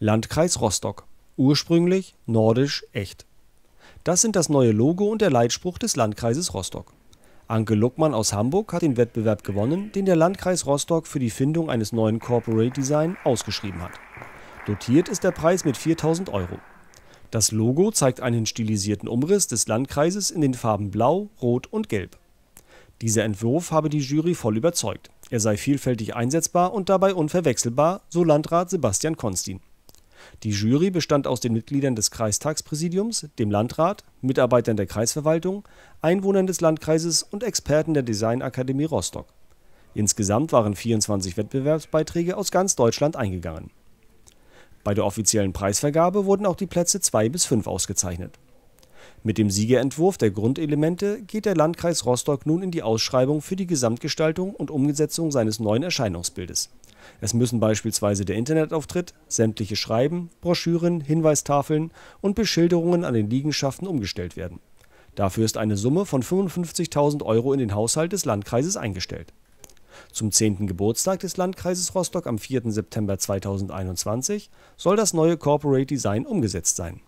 Landkreis Rostock. Ursprünglich nordisch echt. Das sind das neue Logo und der Leitspruch des Landkreises Rostock. Anke Luckmann aus Hamburg hat den Wettbewerb gewonnen, den der Landkreis Rostock für die Findung eines neuen Corporate Design ausgeschrieben hat. Dotiert ist der Preis mit 4000 Euro. Das Logo zeigt einen stilisierten Umriss des Landkreises in den Farben Blau, Rot und Gelb. Dieser Entwurf habe die Jury voll überzeugt. Er sei vielfältig einsetzbar und dabei unverwechselbar, so Landrat Sebastian Konstin. Die Jury bestand aus den Mitgliedern des Kreistagspräsidiums, dem Landrat, Mitarbeitern der Kreisverwaltung, Einwohnern des Landkreises und Experten der Designakademie Rostock. Insgesamt waren 24 Wettbewerbsbeiträge aus ganz Deutschland eingegangen. Bei der offiziellen Preisvergabe wurden auch die Plätze 2 bis 5 ausgezeichnet. Mit dem Siegerentwurf der Grundelemente geht der Landkreis Rostock nun in die Ausschreibung für die Gesamtgestaltung und Umsetzung seines neuen Erscheinungsbildes. Es müssen beispielsweise der Internetauftritt, sämtliche Schreiben, Broschüren, Hinweistafeln und Beschilderungen an den Liegenschaften umgestellt werden. Dafür ist eine Summe von 55.000 Euro in den Haushalt des Landkreises eingestellt. Zum 10. Geburtstag des Landkreises Rostock am 4. September 2021 soll das neue Corporate Design umgesetzt sein